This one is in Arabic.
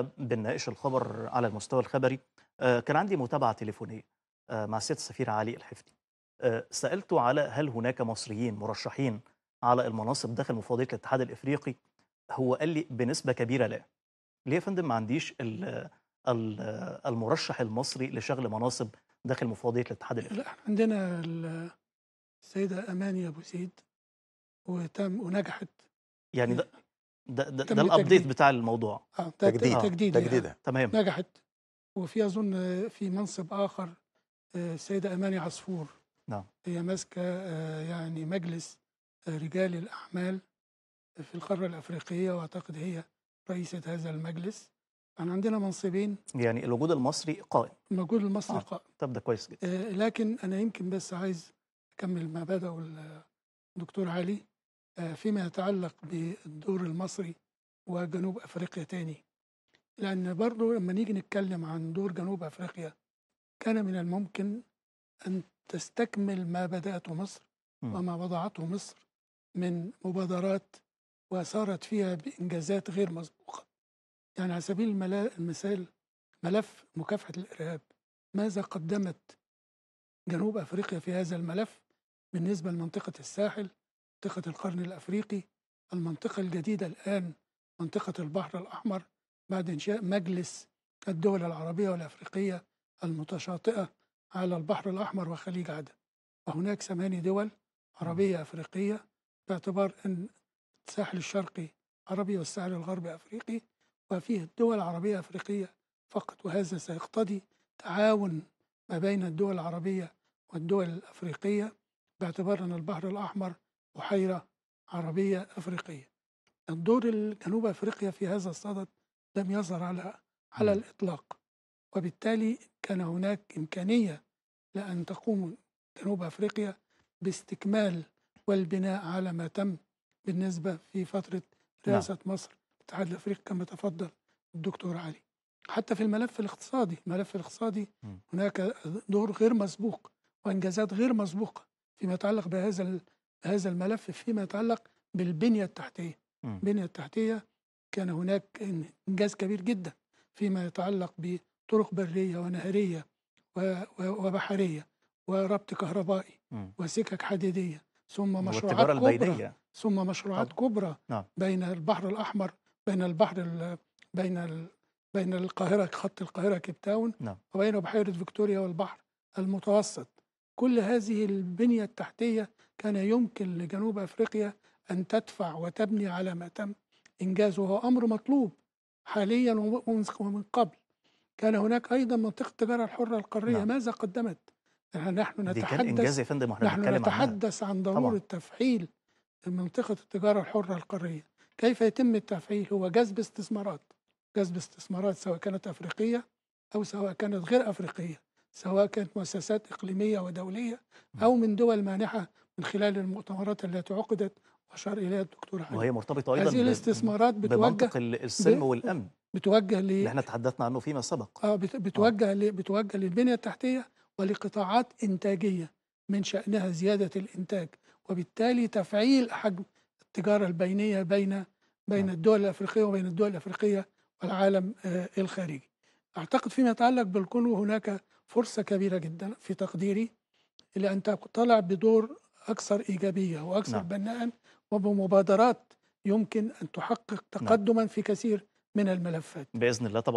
بنناقش الخبر على المستوى الخبري آه، كان عندي متابعه تليفونيه آه، مع السيد السفير علي الحفتي آه، سالته على هل هناك مصريين مرشحين على المناصب داخل مفوضيه الاتحاد الافريقي هو قال لي بنسبه كبيره لا ليه يا فندم ما عنديش المرشح المصري لشغل مناصب داخل مفوضيه الاتحاد الافريقي لا عندنا السيده اماني ابو سيد وتم ونجحت يعني ده ده, ده الابديت بتاع الموضوع اه تجديد تجديد يعني. تجديدها تمام نجحت وفي اظن آه، في منصب اخر آه، السيده اماني عصفور نعم هي ماسكه آه، يعني مجلس رجال الاعمال في القاره الافريقيه واعتقد هي رئيسه هذا المجلس احنا يعني عندنا منصبين يعني الوجود المصري قائم الوجود المصري آه. قائم طب ده كويس جدا لكن انا يمكن بس عايز اكمل ما بدأه الدكتور علي آه، فيما يتعلق بالدور المصري وجنوب أفريقيا تاني لأن برضو لما نيجي نتكلم عن دور جنوب أفريقيا كان من الممكن أن تستكمل ما بدأته مصر وما وضعته مصر من مبادرات وسارت فيها بإنجازات غير مسبوقة يعني على سبيل المثال ملف مكافحة الإرهاب ماذا قدمت جنوب أفريقيا في هذا الملف بالنسبة لمنطقة الساحل منطقة القرن الأفريقي المنطقة الجديدة الآن منطقة البحر الأحمر بعد إنشاء مجلس الدول العربية والأفريقية المتشاطئة على البحر الأحمر وخليج عدن وهناك ثماني دول عربية أفريقية باعتبار أن الساحل الشرقي عربي والساحل الغربي أفريقي وفيه دول عربية أفريقية فقط وهذا سيقتضي تعاون ما بين الدول العربية والدول الأفريقية باعتبار أن البحر الأحمر بحيرة عربية أفريقية الدور دور أفريقيا في هذا الصدد لم يظهر على على الإطلاق وبالتالي كان هناك إمكانية لأن تقوم جنوب أفريقيا باستكمال والبناء على ما تم بالنسبة في فترة نعم. رئاسة نعم. مصر الاتحاد الأفريقي كما تفضل الدكتور علي حتى في الملف الاقتصادي الملف الاقتصادي م. هناك دور غير مسبوق وإنجازات غير مسبوقة فيما يتعلق بهذا هذا الملف فيما يتعلق بالبنية التحتية البنية التحتية كان هناك إنجاز كبير جدا فيما يتعلق بطرق برية ونهرية وبحرية وربط كهربائي وسكك حديدية ثم مشروعات كبرى ثم مشروعات كبرى نعم. بين البحر الأحمر بين البحر بين بين القاهرة خط القاهرة كيب تاون نعم. وبين بحيرة فيكتوريا والبحر المتوسط كل هذه البنية التحتية كان يمكن لجنوب أفريقيا أن تدفع وتبني على ما تم إنجازه وهو أمر مطلوب حاليا ومن قبل كان هناك أيضا منطقة التجارة الحرة القارية نعم. ماذا قدمت؟ نحن نتحدث نحن نتحدث عن ضرورة تفعيل منطقة التجارة الحرة القارية كيف يتم التفعيل هو جذب استثمارات جذب استثمارات سواء كانت أفريقية أو سواء كانت غير أفريقية سواء كانت مؤسسات إقليمية ودولية نعم. أو من دول مانحة من خلال المؤتمرات التي عقدت واشار اليها الدكتور علي وهي مرتبطه ايضا هذه الاستثمارات بتوجه بمنطق السلم والامن بتوجه ل اللي احنا تحدثنا عنه فيما سبق اه بتوجه آه. بتوجه للبنيه التحتيه ولقطاعات انتاجيه من شانها زياده الانتاج وبالتالي تفعيل حجم التجاره البينيه بين بين آه. الدول الافريقيه وبين الدول الافريقيه والعالم آه الخارجي. اعتقد فيما يتعلق بالكونغو هناك فرصه كبيره جدا في تقديري لان تطلع بدور أكثر إيجابية وأكثر نعم. بناء وبمبادرات يمكن أن تحقق نعم. تقدما نعم. في كثير من الملفات بإذن الله طبعا